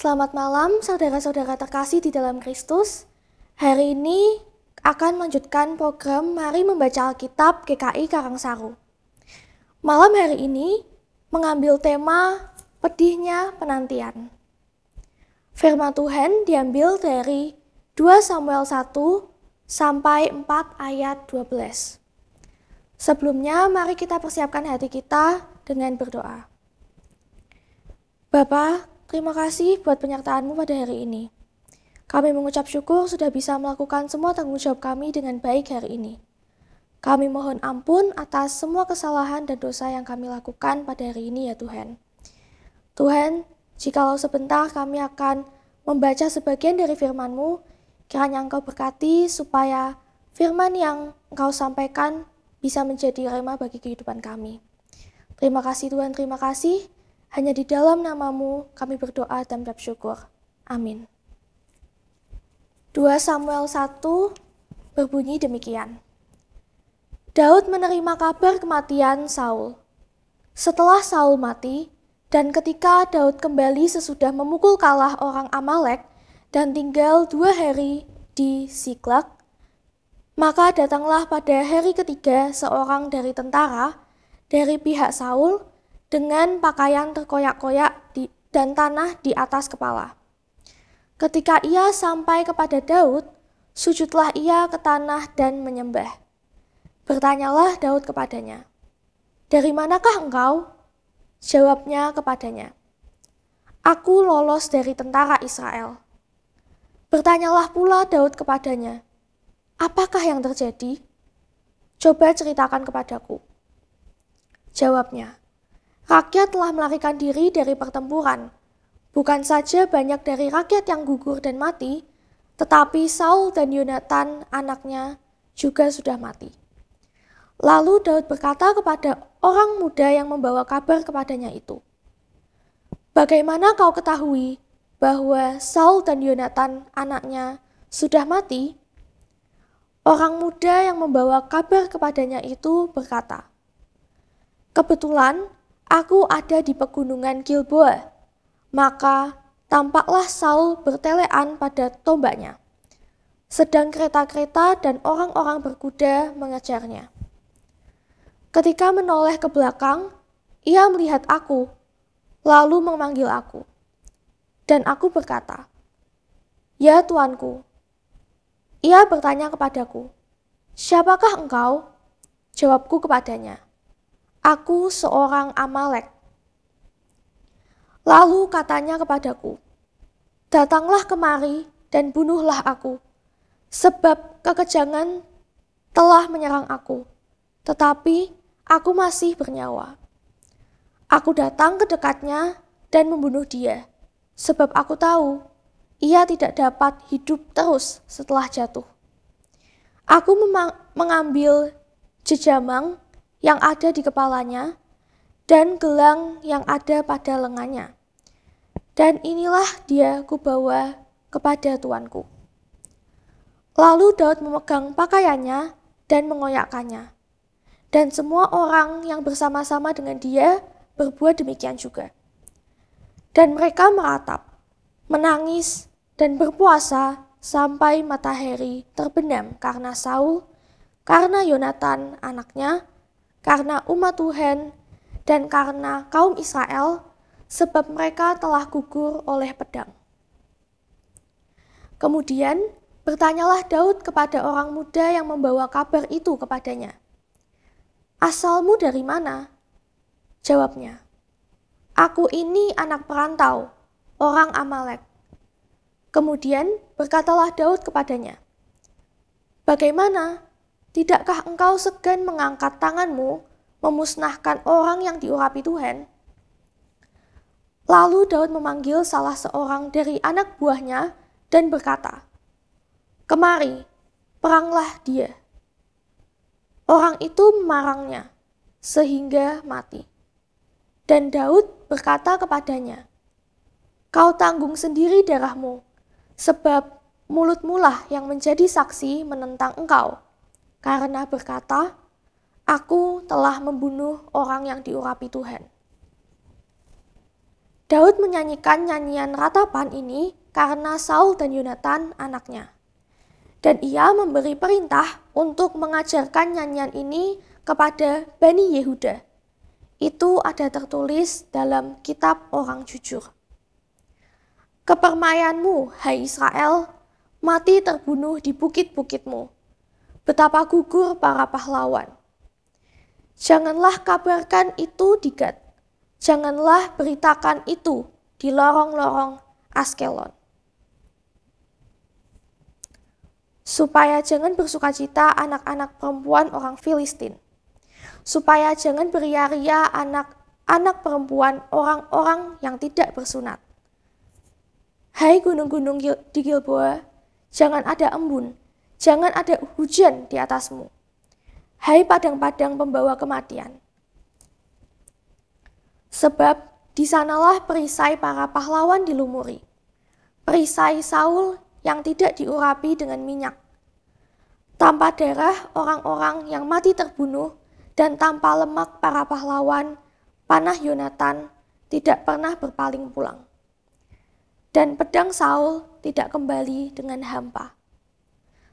Selamat malam saudara-saudara terkasih di dalam Kristus. Hari ini akan melanjutkan program Mari Membaca Alkitab GKI Karangsaru. Malam hari ini mengambil tema pedihnya penantian. Firman Tuhan diambil dari 2 Samuel 1 sampai 4 ayat 12. Sebelumnya mari kita persiapkan hati kita dengan berdoa. Bapa, Terima kasih buat penyertaanmu pada hari ini. Kami mengucap syukur sudah bisa melakukan semua tanggung jawab kami dengan baik hari ini. Kami mohon ampun atas semua kesalahan dan dosa yang kami lakukan pada hari ini ya Tuhan. Tuhan, jikalau sebentar kami akan membaca sebagian dari firman-Mu, kiranya Engkau berkati supaya firman yang Engkau sampaikan bisa menjadi rema bagi kehidupan kami. Terima kasih Tuhan, terima kasih. Hanya di dalam namamu kami berdoa dan bersyukur. Amin. 2 Samuel 1 berbunyi demikian. Daud menerima kabar kematian Saul. Setelah Saul mati, dan ketika Daud kembali sesudah memukul kalah orang Amalek dan tinggal dua hari di Siklak, maka datanglah pada hari ketiga seorang dari tentara dari pihak Saul dengan pakaian terkoyak-koyak dan tanah di atas kepala. Ketika ia sampai kepada Daud, sujudlah ia ke tanah dan menyembah. Bertanyalah Daud kepadanya, "Dari manakah engkau?" Jawabnya kepadanya, "Aku lolos dari tentara Israel." Bertanyalah pula Daud kepadanya, "Apakah yang terjadi? Coba ceritakan kepadaku." Jawabnya, Rakyat telah melarikan diri dari pertempuran. Bukan saja banyak dari rakyat yang gugur dan mati, tetapi Saul dan Yonatan anaknya juga sudah mati. Lalu Daud berkata kepada orang muda yang membawa kabar kepadanya itu, Bagaimana kau ketahui bahwa Saul dan Yonatan anaknya sudah mati? Orang muda yang membawa kabar kepadanya itu berkata, Kebetulan Aku ada di pegunungan Gilboa. Maka tampaklah Saul bertelean pada tombaknya. Sedang kereta-kereta dan orang-orang berkuda mengejarnya. Ketika menoleh ke belakang, ia melihat aku, lalu memanggil aku. Dan aku berkata, Ya Tuanku. Ia bertanya kepadaku, Siapakah engkau? Jawabku kepadanya, Aku seorang Amalek. Lalu katanya kepadaku, Datanglah kemari dan bunuhlah aku, sebab kekejangan telah menyerang aku, tetapi aku masih bernyawa. Aku datang ke dekatnya dan membunuh dia, sebab aku tahu ia tidak dapat hidup terus setelah jatuh. Aku mengambil jejamang yang ada di kepalanya dan gelang yang ada pada lengannya. Dan inilah dia kubawa kepada tuanku. Lalu Daud memegang pakaiannya dan mengoyakkannya. Dan semua orang yang bersama-sama dengan dia berbuat demikian juga. Dan mereka meratap, menangis, dan berpuasa sampai matahari terbenam karena Saul, karena Yonatan anaknya, karena umat Tuhan dan karena kaum Israel, sebab mereka telah gugur oleh pedang. Kemudian bertanyalah Daud kepada orang muda yang membawa kabar itu kepadanya. Asalmu dari mana? Jawabnya, Aku ini anak perantau, orang Amalek. Kemudian berkatalah Daud kepadanya, Bagaimana Tidakkah engkau segan mengangkat tanganmu, memusnahkan orang yang diurapi Tuhan? Lalu Daud memanggil salah seorang dari anak buahnya dan berkata, Kemari, peranglah dia. Orang itu memarangnya, sehingga mati. Dan Daud berkata kepadanya, Kau tanggung sendiri darahmu, sebab mulutmulah yang menjadi saksi menentang engkau karena berkata, Aku telah membunuh orang yang diurapi Tuhan. Daud menyanyikan nyanyian ratapan ini karena Saul dan Yonatan anaknya. Dan ia memberi perintah untuk mengajarkan nyanyian ini kepada Bani Yehuda. Itu ada tertulis dalam kitab orang jujur. Kepermayanmu, hai Israel, mati terbunuh di bukit-bukitmu Betapa gugur para pahlawan. Janganlah kabarkan itu di Gad. Janganlah beritakan itu di lorong-lorong Askelon. Supaya jangan bersuka cita anak-anak perempuan orang Filistin. Supaya jangan beriaria anak-anak perempuan orang-orang yang tidak bersunat. Hai gunung-gunung di Gilboa, jangan ada embun, jangan ada hujan di atasmu. Hai padang-padang pembawa kematian. Sebab di sanalah perisai para pahlawan dilumuri. Perisai Saul yang tidak diurapi dengan minyak. Tanpa darah orang-orang yang mati terbunuh dan tanpa lemak para pahlawan, panah Yonatan tidak pernah berpaling pulang. Dan pedang Saul tidak kembali dengan hampa.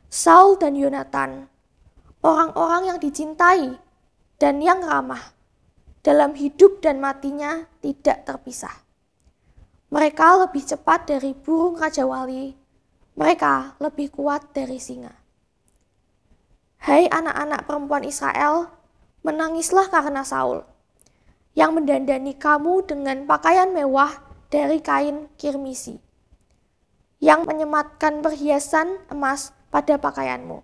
Saul dan Yonatan, orang-orang yang dicintai dan yang ramah, dalam hidup dan matinya tidak terpisah. Mereka lebih cepat dari burung raja wali, mereka lebih kuat dari singa. Hai anak-anak perempuan Israel, menangislah karena Saul, yang mendandani kamu dengan pakaian mewah dari kain kirmisi, yang menyematkan perhiasan emas pada pakaianmu.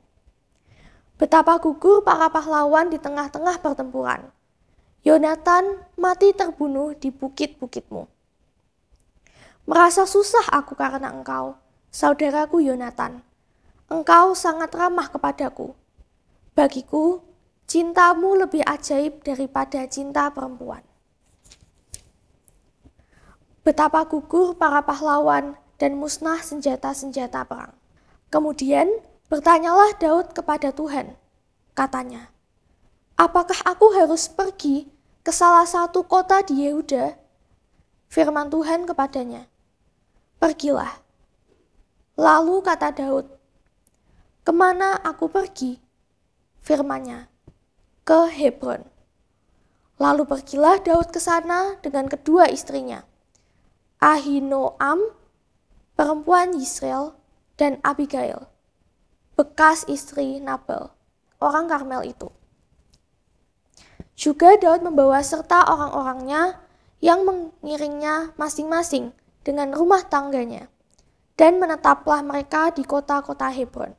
Betapa gugur para pahlawan di tengah-tengah pertempuran. Yonatan mati terbunuh di bukit-bukitmu. Merasa susah aku karena engkau, saudaraku Yonatan. Engkau sangat ramah kepadaku. Bagiku, cintamu lebih ajaib daripada cinta perempuan. Betapa gugur para pahlawan dan musnah senjata-senjata perang. Kemudian bertanyalah Daud kepada Tuhan, katanya, Apakah aku harus pergi ke salah satu kota di Yehuda? Firman Tuhan kepadanya, Pergilah. Lalu kata Daud, Kemana aku pergi? Firmannya, ke Hebron. Lalu pergilah Daud ke sana dengan kedua istrinya, Ahinoam, perempuan Israel, dan Abigail, bekas istri Nabal, orang Karmel itu. Juga Daud membawa serta orang-orangnya yang mengiringnya masing-masing dengan rumah tangganya, dan menetaplah mereka di kota-kota Hebron.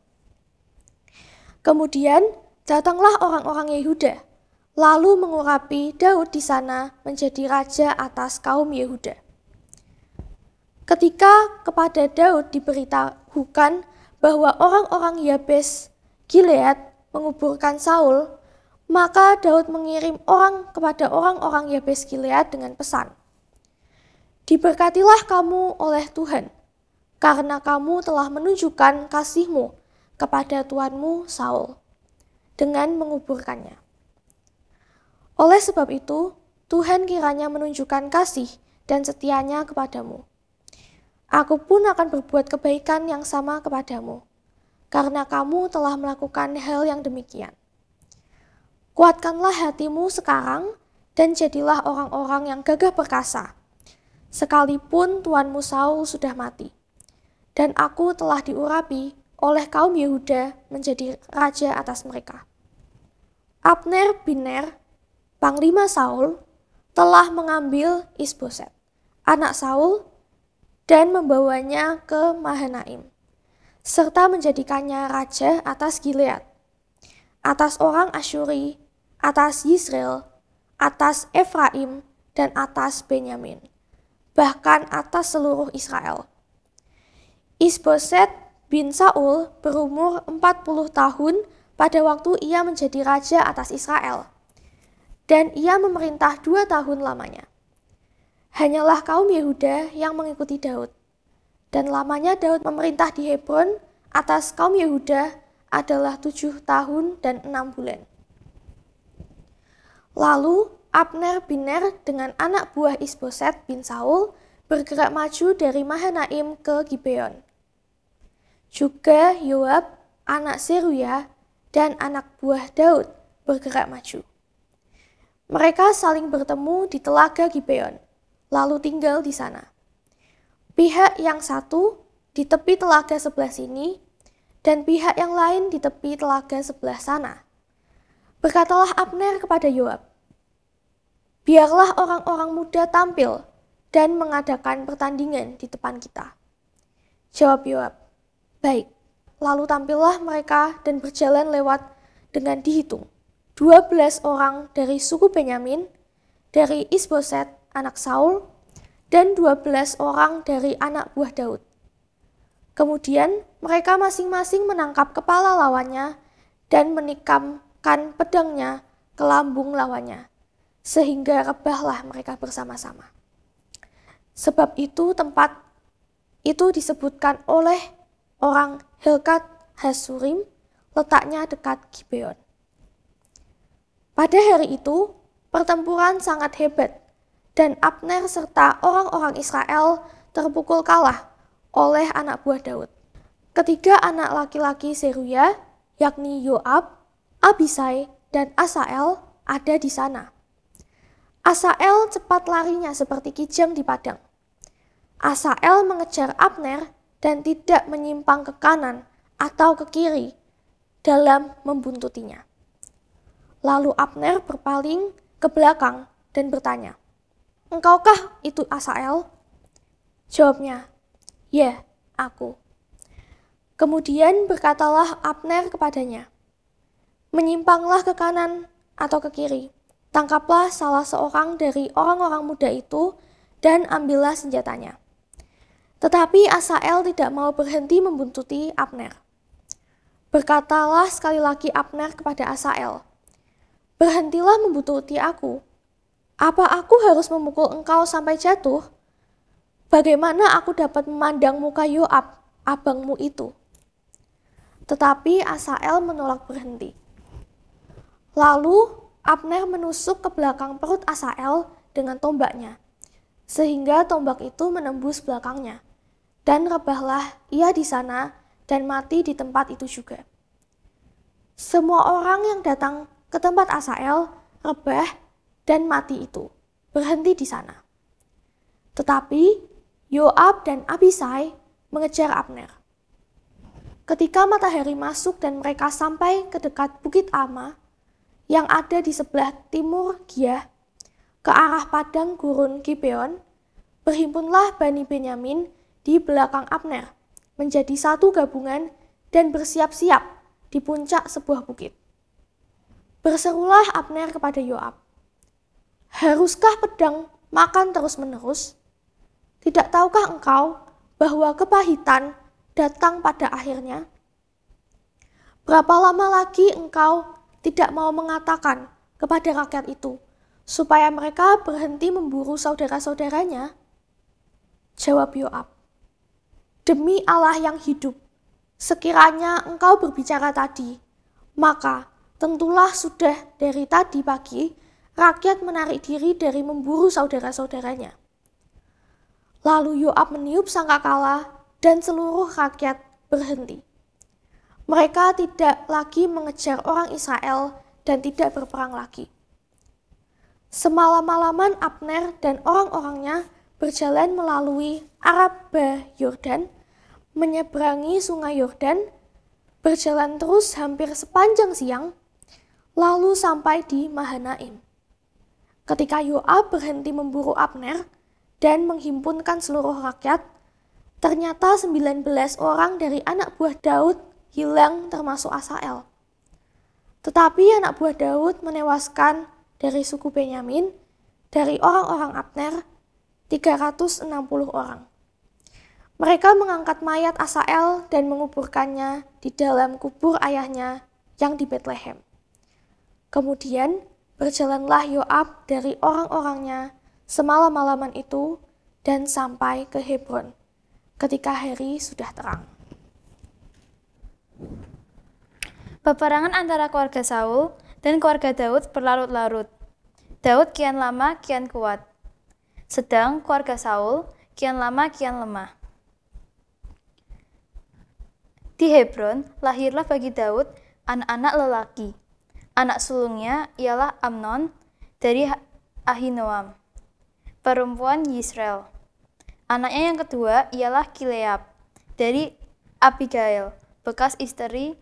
Kemudian datanglah orang-orang Yehuda, lalu mengurapi Daud di sana menjadi raja atas kaum Yehuda. Ketika kepada Daud diberita, bukan bahwa orang-orang Yabes Gilead menguburkan Saul, maka Daud mengirim orang kepada orang-orang Yabes Gilead dengan pesan, Diberkatilah kamu oleh Tuhan, karena kamu telah menunjukkan kasihmu kepada Tuanmu Saul, dengan menguburkannya. Oleh sebab itu, Tuhan kiranya menunjukkan kasih dan setianya kepadamu Aku pun akan berbuat kebaikan yang sama kepadamu, karena kamu telah melakukan hal yang demikian. Kuatkanlah hatimu sekarang, dan jadilah orang-orang yang gagah perkasa, sekalipun tuanmu Saul sudah mati. Dan aku telah diurapi oleh kaum Yehuda menjadi raja atas mereka. Abner bin Ner, panglima Saul, telah mengambil Isboset, anak Saul dan membawanya ke Mahanaim, serta menjadikannya raja atas Gilead, atas orang Asyuri, atas Yisrael, atas Efraim, dan atas Benyamin, bahkan atas seluruh Israel. Isboset bin Saul berumur 40 tahun pada waktu ia menjadi raja atas Israel, dan ia memerintah dua tahun lamanya. Hanyalah kaum Yehuda yang mengikuti Daud. Dan lamanya Daud memerintah di Hebron atas kaum Yehuda adalah tujuh tahun dan enam bulan. Lalu Abner bin Ner dengan anak buah Isboset bin Saul bergerak maju dari Mahanaim ke Gibeon. Juga Yoab, anak Seruya, dan anak buah Daud bergerak maju. Mereka saling bertemu di telaga Gibeon lalu tinggal di sana. Pihak yang satu di tepi telaga sebelah sini, dan pihak yang lain di tepi telaga sebelah sana. Berkatalah Abner kepada Yoab, Biarlah orang-orang muda tampil dan mengadakan pertandingan di depan kita. Jawab Yoab, Baik, lalu tampillah mereka dan berjalan lewat dengan dihitung. 12 orang dari suku Benyamin, dari Isboset, anak Saul, dan 12 orang dari anak buah Daud. Kemudian mereka masing-masing menangkap kepala lawannya dan menikamkan pedangnya ke lambung lawannya, sehingga rebahlah mereka bersama-sama. Sebab itu tempat itu disebutkan oleh orang Hilkat Hasurim, letaknya dekat Gibeon. Pada hari itu, pertempuran sangat hebat dan Abner serta orang-orang Israel terpukul kalah oleh anak buah Daud. Ketiga anak laki-laki Seruya, yakni Yoab, Abisai, dan Asael ada di sana. Asael cepat larinya seperti kijang di padang. Asael mengejar Abner dan tidak menyimpang ke kanan atau ke kiri dalam membuntutinya. Lalu Abner berpaling ke belakang dan bertanya, Engkaukah itu Asael? Jawabnya, Ya, aku. Kemudian berkatalah Abner kepadanya, Menyimpanglah ke kanan atau ke kiri. Tangkaplah salah seorang dari orang-orang muda itu dan ambillah senjatanya. Tetapi Asael tidak mau berhenti membuntuti Abner. Berkatalah sekali lagi Abner kepada Asael, Berhentilah membuntuti aku, apa aku harus memukul engkau sampai jatuh? Bagaimana aku dapat memandang muka Yoab, abangmu itu? Tetapi Asael menolak berhenti. Lalu Abner menusuk ke belakang perut Asael dengan tombaknya, sehingga tombak itu menembus belakangnya. Dan rebahlah ia di sana dan mati di tempat itu juga. Semua orang yang datang ke tempat Asael rebah dan mati itu. Berhenti di sana. Tetapi Yoab dan Abisai mengejar Abner. Ketika matahari masuk dan mereka sampai ke dekat Bukit Ama yang ada di sebelah timur Giah, ke arah padang gurun Gibeon, berhimpunlah Bani Benyamin di belakang Abner menjadi satu gabungan dan bersiap-siap di puncak sebuah bukit. Berserulah Abner kepada Yoab, Haruskah pedang makan terus-menerus? Tidak tahukah engkau bahwa kepahitan datang pada akhirnya? Berapa lama lagi engkau tidak mau mengatakan kepada rakyat itu supaya mereka berhenti memburu saudara-saudaranya? Jawab Yoab, Demi Allah yang hidup, sekiranya engkau berbicara tadi, maka tentulah sudah dari tadi pagi rakyat menarik diri dari memburu saudara-saudaranya. Lalu Yoab meniup sangkakala dan seluruh rakyat berhenti. Mereka tidak lagi mengejar orang Israel dan tidak berperang lagi. Semalam-malaman Abner dan orang-orangnya berjalan melalui Araba Yordan, menyeberangi sungai Yordan, berjalan terus hampir sepanjang siang, lalu sampai di Mahanaim ketika Yoab berhenti memburu Abner dan menghimpunkan seluruh rakyat, ternyata 19 orang dari anak buah Daud hilang termasuk Asael. Tetapi anak buah Daud menewaskan dari suku Benyamin, dari orang-orang Abner, 360 orang. Mereka mengangkat mayat Asael dan menguburkannya di dalam kubur ayahnya yang di Bethlehem. Kemudian Berjalanlah Yoab dari orang-orangnya semalam-malaman itu dan sampai ke Hebron ketika hari sudah terang. Peperangan antara keluarga Saul dan keluarga Daud berlarut-larut. Daud kian lama kian kuat, sedang keluarga Saul kian lama kian lemah. Di Hebron lahirlah bagi Daud anak-anak lelaki, Anak sulungnya ialah Amnon dari Ahinoam, perempuan Yisrael. Anaknya yang kedua ialah Kileab dari Abigail, bekas istri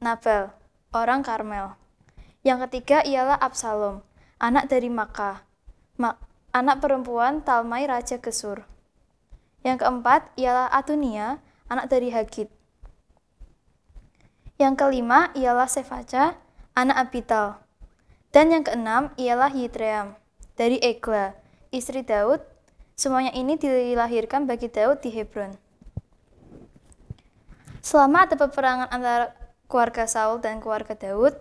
Nabal, orang Karmel. Yang ketiga ialah Absalom, anak dari Maka Ma anak perempuan Talmai Raja Gesur. Yang keempat ialah Atunia, anak dari Hagit. Yang kelima ialah Sefaca, anak Abital. Dan yang keenam ialah Yitream, dari Egla, istri Daud. Semuanya ini dilahirkan bagi Daud di Hebron. Selama ada peperangan antara keluarga Saul dan keluarga Daud,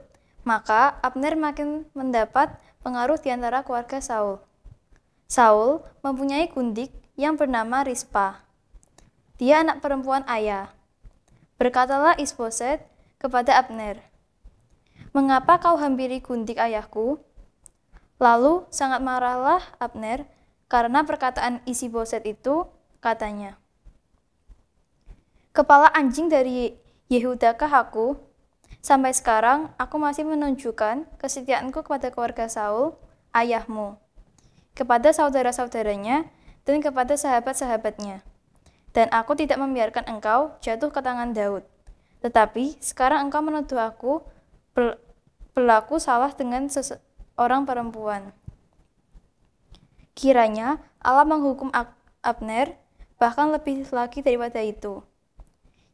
maka Abner makin mendapat pengaruh di antara keluarga Saul. Saul mempunyai gundik yang bernama Rispa. Dia anak perempuan ayah. Berkatalah Isboset kepada Abner, Mengapa kau hampiri guntik ayahku? Lalu sangat marahlah Abner karena perkataan isi boset itu katanya. Kepala anjing dari Yehuda aku, sampai sekarang aku masih menunjukkan kesetiaanku kepada keluarga Saul, ayahmu, kepada saudara-saudaranya, dan kepada sahabat-sahabatnya. Dan aku tidak membiarkan engkau jatuh ke tangan Daud. Tetapi sekarang engkau menuduh aku pelaku salah dengan seorang perempuan. Kiranya Allah menghukum Abner bahkan lebih lagi daripada itu.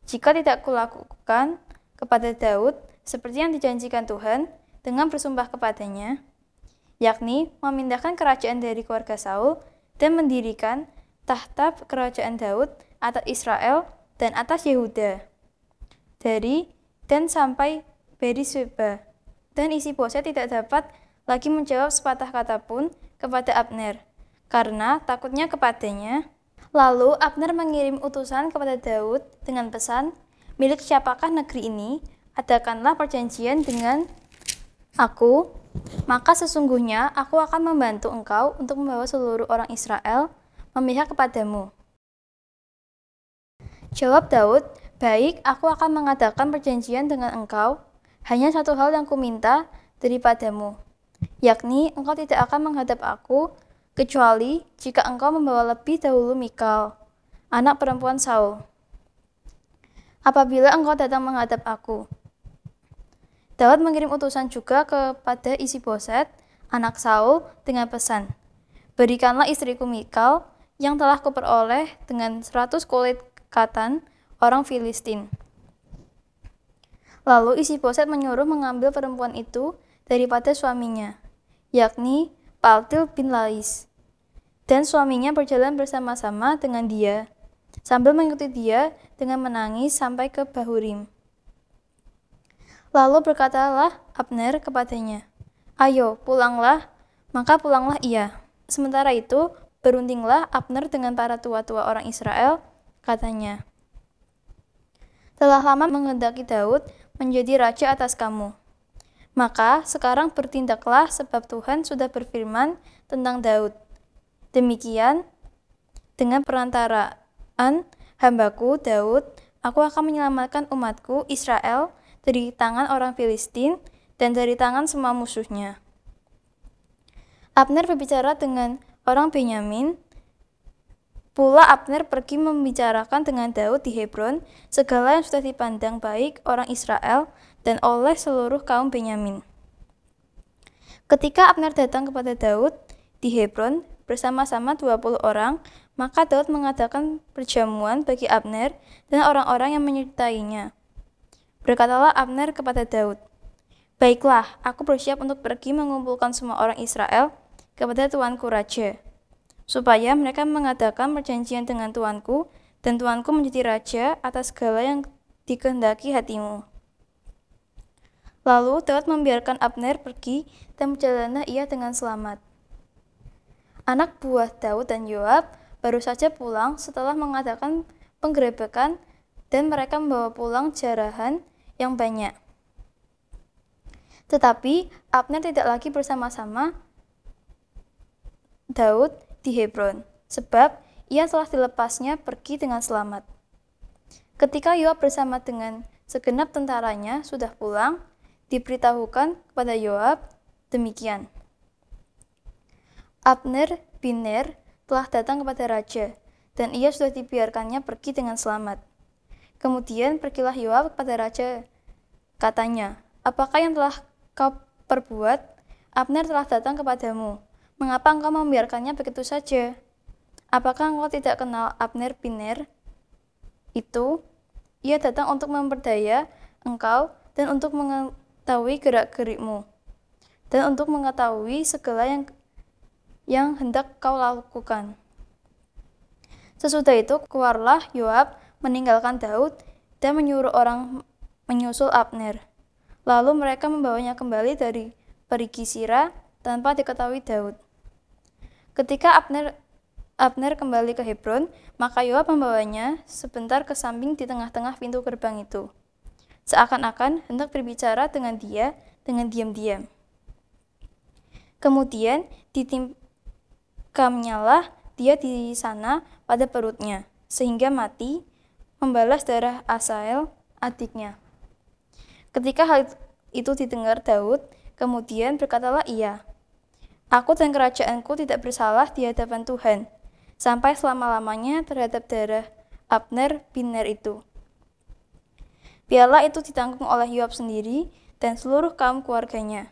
Jika tidak kulakukan kepada Daud seperti yang dijanjikan Tuhan dengan bersumpah kepadanya, yakni memindahkan kerajaan dari keluarga Saul dan mendirikan tahta kerajaan Daud atas Israel dan atas Yehuda. Dari dan sampai Berisweba. Dan isi bosnya tidak dapat lagi menjawab sepatah kata pun kepada Abner, karena takutnya kepadanya. Lalu Abner mengirim utusan kepada Daud dengan pesan, milik siapakah negeri ini? Adakanlah perjanjian dengan aku, maka sesungguhnya aku akan membantu engkau untuk membawa seluruh orang Israel memihak kepadamu. Jawab Daud, baik, aku akan mengadakan perjanjian dengan engkau hanya satu hal yang kuminta daripadamu, yakni engkau tidak akan menghadap aku, kecuali jika engkau membawa lebih dahulu Mikal, anak perempuan Saul. Apabila engkau datang menghadap aku. Daud mengirim utusan juga kepada isi boset, anak Saul, dengan pesan, Berikanlah istriku Mikal, yang telah kuperoleh dengan seratus kulit katan orang Filistin. Lalu isi poset menyuruh mengambil perempuan itu daripada suaminya, yakni Paltil bin Lais. Dan suaminya berjalan bersama-sama dengan dia, sambil mengikuti dia dengan menangis sampai ke Bahurim. Lalu berkatalah Abner kepadanya, Ayo, pulanglah. Maka pulanglah ia. Sementara itu, beruntinglah Abner dengan para tua-tua orang Israel, katanya. Telah lama mengendaki Daud menjadi raja atas kamu. Maka sekarang bertindaklah sebab Tuhan sudah berfirman tentang Daud. Demikian, dengan perantaraan hambaku Daud, aku akan menyelamatkan umatku Israel dari tangan orang Filistin dan dari tangan semua musuhnya. Abner berbicara dengan orang Benyamin Pula Abner pergi membicarakan dengan Daud di Hebron segala yang sudah dipandang baik orang Israel dan oleh seluruh kaum Benyamin. Ketika Abner datang kepada Daud di Hebron bersama-sama 20 orang, maka Daud mengadakan perjamuan bagi Abner dan orang-orang yang menyertainya. Berkatalah Abner kepada Daud, Baiklah, aku bersiap untuk pergi mengumpulkan semua orang Israel kepada tuanku raja supaya mereka mengadakan perjanjian dengan tuanku, dan tuanku menjadi raja atas segala yang dikehendaki hatimu. Lalu Daud membiarkan Abner pergi dan berjalanlah ia dengan selamat. Anak buah Daud dan Yoab baru saja pulang setelah mengadakan penggerebekan dan mereka membawa pulang jarahan yang banyak. Tetapi Abner tidak lagi bersama-sama Daud di Hebron, sebab ia telah dilepasnya pergi dengan selamat. Ketika Yoab bersama dengan segenap tentaranya sudah pulang, diberitahukan kepada Yoab demikian. Abner bin Ner telah datang kepada raja, dan ia sudah dibiarkannya pergi dengan selamat. Kemudian pergilah Yoab kepada raja, katanya, apakah yang telah kau perbuat? Abner telah datang kepadamu, Mengapa engkau membiarkannya begitu saja? Apakah engkau tidak kenal Abner Piner? Itu, ia datang untuk memperdaya engkau dan untuk mengetahui gerak-gerikmu dan untuk mengetahui segala yang yang hendak kau lakukan. Sesudah itu keluarlah Yoab meninggalkan Daud dan menyuruh orang menyusul Abner. Lalu mereka membawanya kembali dari perigi Sira tanpa diketahui Daud. Ketika Abner Abner kembali ke Hebron, maka Yoab membawanya sebentar ke samping di tengah-tengah pintu gerbang itu. Seakan-akan hendak berbicara dengan dia dengan diam-diam. Kemudian ditimkamnyalah dia di sana pada perutnya, sehingga mati membalas darah Asael, adiknya. Ketika hal itu didengar Daud, kemudian berkatalah ia, Aku dan kerajaanku tidak bersalah di hadapan Tuhan, sampai selama-lamanya terhadap darah Abner bin Ner itu. Biarlah itu ditanggung oleh Yoab sendiri dan seluruh kaum keluarganya.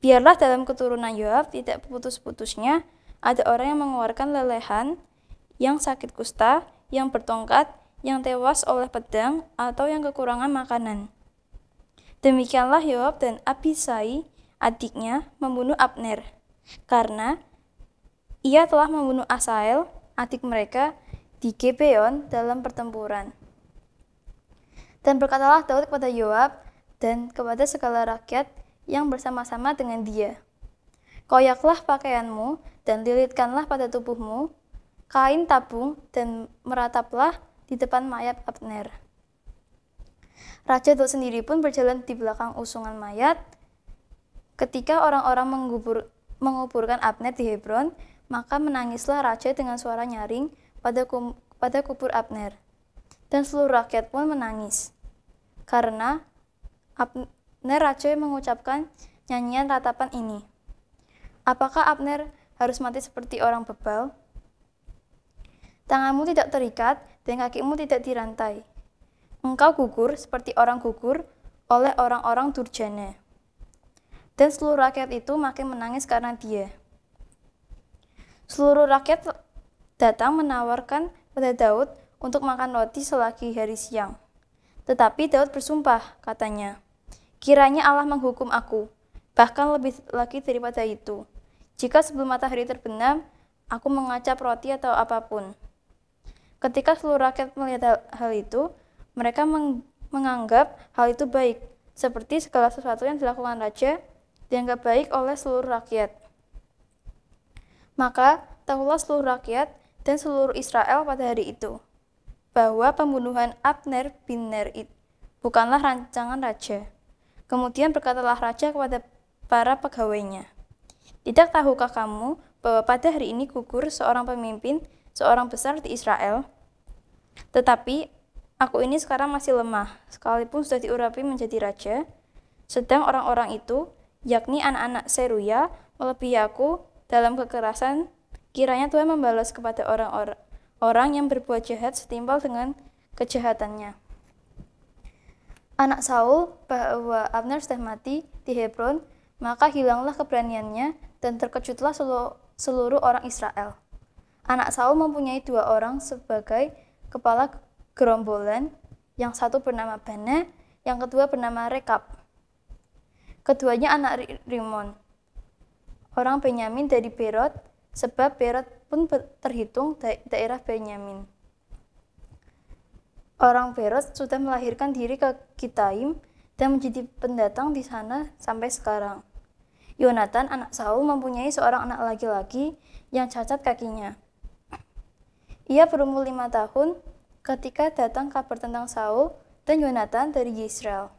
Biarlah dalam keturunan Yoab tidak putus-putusnya ada orang yang mengeluarkan lelehan, yang sakit kusta, yang bertongkat, yang tewas oleh pedang, atau yang kekurangan makanan. Demikianlah Yoab dan Abisai, adiknya, membunuh Abner karena ia telah membunuh Asael, adik mereka, di Gebeon dalam pertempuran. Dan berkatalah Daud kepada Yoab dan kepada segala rakyat yang bersama-sama dengan dia. Koyaklah pakaianmu dan lilitkanlah pada tubuhmu kain tabung dan merataplah di depan mayat Abner. Raja Daud sendiri pun berjalan di belakang usungan mayat. Ketika orang-orang mengubur menguburkan Abner di Hebron, maka menangislah raja dengan suara nyaring pada, kum, pada kubur Abner. Dan seluruh rakyat pun menangis. Karena Abner raja mengucapkan nyanyian ratapan ini. Apakah Abner harus mati seperti orang bebal? Tanganmu tidak terikat dan kakimu tidak dirantai. Engkau gugur seperti orang gugur oleh orang-orang durjana. Dan seluruh rakyat itu makin menangis karena dia. Seluruh rakyat datang menawarkan pada Daud untuk makan roti selagi hari siang. Tetapi Daud bersumpah, katanya, Kiranya Allah menghukum aku, bahkan lebih lagi daripada itu. Jika sebelum matahari terbenam, aku mengacap roti atau apapun. Ketika seluruh rakyat melihat hal, itu, mereka menganggap hal itu baik, seperti segala sesuatu yang dilakukan raja dianggap baik oleh seluruh rakyat. Maka tahulah seluruh rakyat dan seluruh Israel pada hari itu bahwa pembunuhan Abner bin Nerit bukanlah rancangan raja. Kemudian berkatalah raja kepada para pegawainya, "Tidak tahukah kamu bahwa pada hari ini gugur seorang pemimpin, seorang besar di Israel? Tetapi aku ini sekarang masih lemah, sekalipun sudah diurapi menjadi raja, sedang orang-orang itu yakni anak-anak Seruya, melebihi aku dalam kekerasan, kiranya Tuhan membalas kepada orang-orang yang berbuat jahat setimpal dengan kejahatannya. Anak Saul bahwa Abner sudah mati di Hebron, maka hilanglah keberaniannya dan terkejutlah seluruh, seluruh orang Israel. Anak Saul mempunyai dua orang sebagai kepala gerombolan, yang satu bernama Bana, yang kedua bernama Rekab. Keduanya anak Rimon, orang Benyamin dari Berot, sebab Berot pun terhitung daerah Benyamin. Orang Berot sudah melahirkan diri ke Kitaim dan menjadi pendatang di sana sampai sekarang. Yonatan, anak Saul, mempunyai seorang anak laki-laki yang cacat kakinya. Ia berumur lima tahun ketika datang kabar tentang Saul dan Yonatan dari Israel.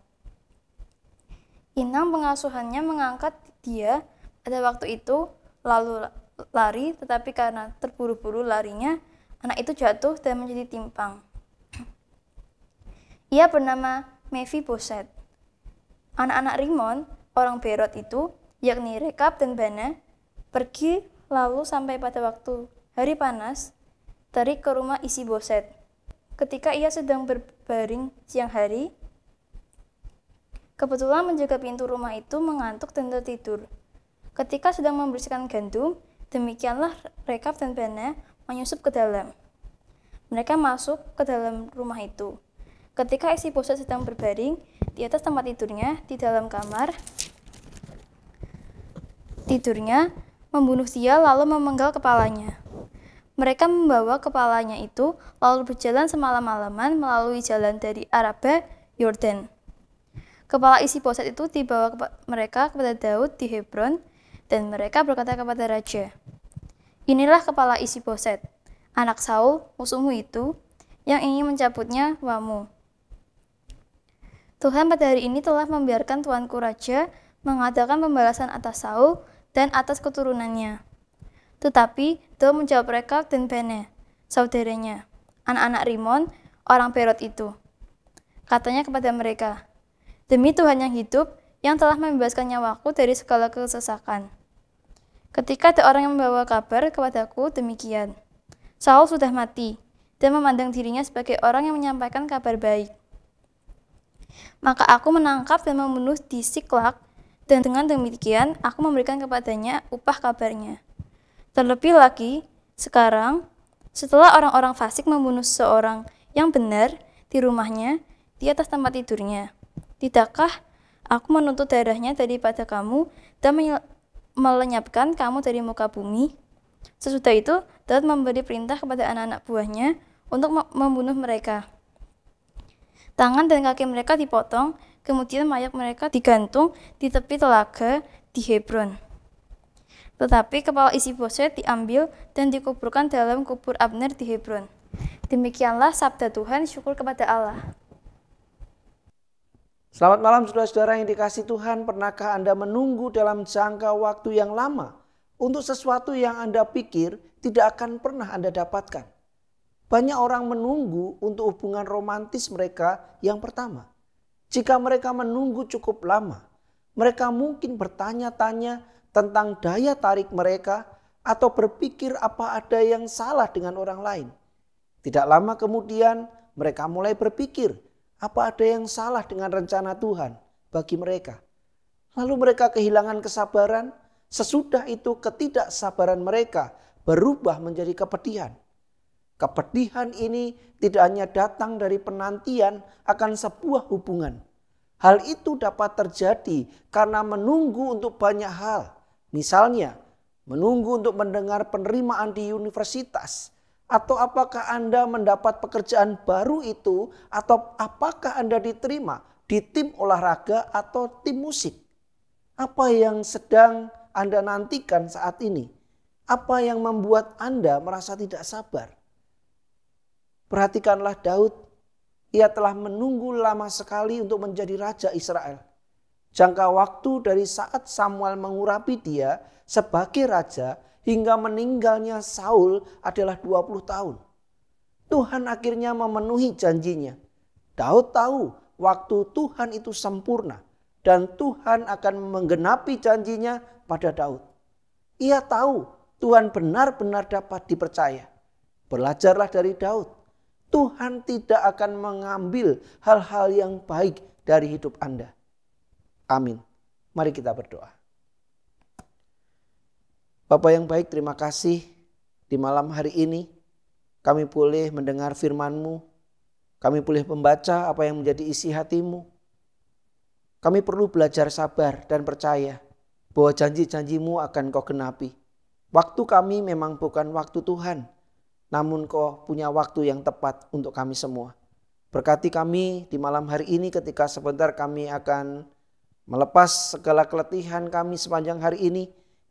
Inang pengasuhannya mengangkat dia pada waktu itu lalu lari, tetapi karena terburu-buru larinya, anak itu jatuh dan menjadi timpang. Ia bernama Mevi Boset. Anak-anak Rimon, orang Berot itu, yakni Rekap dan Bana, pergi lalu sampai pada waktu hari panas, terik ke rumah isi Boset. Ketika ia sedang berbaring siang hari, Kebetulan menjaga pintu rumah itu mengantuk dan tertidur. Ketika sedang membersihkan gandum, demikianlah Rekap dan Bana menyusup ke dalam. Mereka masuk ke dalam rumah itu. Ketika isi bosan sedang berbaring di atas tempat tidurnya di dalam kamar, tidurnya membunuh dia lalu memenggal kepalanya. Mereka membawa kepalanya itu lalu berjalan semalam-malaman melalui jalan dari Araba, Yordania. Kepala isi poset itu dibawa kepa mereka kepada Daud di Hebron, dan mereka berkata kepada raja, Inilah kepala isi poset, anak Saul, musuhmu itu, yang ingin mencabutnya wamu. Tuhan pada hari ini telah membiarkan tuanku raja mengadakan pembalasan atas Saul dan atas keturunannya. Tetapi Daud menjawab mereka dan Bene, saudaranya, anak-anak Rimon, orang Perot itu. Katanya kepada mereka, Demi Tuhan yang hidup, yang telah membebaskan nyawaku dari segala kesesakan. Ketika ada orang yang membawa kabar kepadaku demikian, Saul sudah mati dan memandang dirinya sebagai orang yang menyampaikan kabar baik. Maka aku menangkap dan membunuh di Siklak, dan dengan demikian aku memberikan kepadanya upah kabarnya. Terlebih lagi, sekarang, setelah orang-orang fasik membunuh seorang yang benar di rumahnya, di atas tempat tidurnya, Tidakkah aku menuntut darahnya daripada kamu dan melenyapkan kamu dari muka bumi? Sesudah itu, Daud memberi perintah kepada anak-anak buahnya untuk membunuh mereka. Tangan dan kaki mereka dipotong, kemudian mayat mereka digantung di tepi telaga di Hebron. Tetapi kepala isi boset diambil dan dikuburkan dalam kubur Abner di Hebron. Demikianlah sabda Tuhan, syukur kepada Allah. Selamat malam saudara-saudara yang dikasih Tuhan. Pernahkah Anda menunggu dalam jangka waktu yang lama untuk sesuatu yang Anda pikir tidak akan pernah Anda dapatkan? Banyak orang menunggu untuk hubungan romantis mereka yang pertama. Jika mereka menunggu cukup lama, mereka mungkin bertanya-tanya tentang daya tarik mereka atau berpikir apa ada yang salah dengan orang lain. Tidak lama kemudian mereka mulai berpikir apa ada yang salah dengan rencana Tuhan bagi mereka? Lalu mereka kehilangan kesabaran. Sesudah itu ketidaksabaran mereka berubah menjadi kepedihan. Kepedihan ini tidak hanya datang dari penantian akan sebuah hubungan. Hal itu dapat terjadi karena menunggu untuk banyak hal. Misalnya, menunggu untuk mendengar penerimaan di universitas, atau apakah Anda mendapat pekerjaan baru itu atau apakah Anda diterima di tim olahraga atau tim musik? Apa yang sedang Anda nantikan saat ini? Apa yang membuat Anda merasa tidak sabar? Perhatikanlah Daud, ia telah menunggu lama sekali untuk menjadi raja Israel. Jangka waktu dari saat Samuel mengurapi dia sebagai raja hingga meninggalnya Saul adalah 20 tahun. Tuhan akhirnya memenuhi janjinya. Daud tahu waktu Tuhan itu sempurna dan Tuhan akan menggenapi janjinya pada Daud. Ia tahu Tuhan benar-benar dapat dipercaya. Belajarlah dari Daud. Tuhan tidak akan mengambil hal-hal yang baik dari hidup Anda. Amin. Mari kita berdoa. Bapak yang baik terima kasih di malam hari ini kami boleh mendengar firman-Mu. Kami boleh membaca apa yang menjadi isi hatimu. Kami perlu belajar sabar dan percaya bahwa janji-janjimu akan kau genapi. Waktu kami memang bukan waktu Tuhan, namun kau punya waktu yang tepat untuk kami semua. Berkati kami di malam hari ini ketika sebentar kami akan melepas segala keletihan kami sepanjang hari ini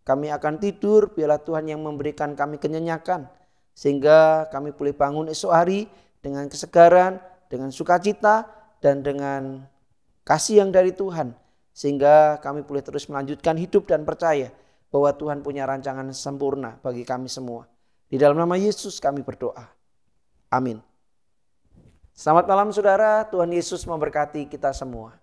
kami akan tidur, biarlah Tuhan yang memberikan kami kenyenyakan. Sehingga kami boleh bangun esok hari dengan kesegaran, dengan sukacita, dan dengan kasih yang dari Tuhan. Sehingga kami boleh terus melanjutkan hidup dan percaya bahwa Tuhan punya rancangan sempurna bagi kami semua. Di dalam nama Yesus kami berdoa. Amin. Selamat malam saudara, Tuhan Yesus memberkati kita semua.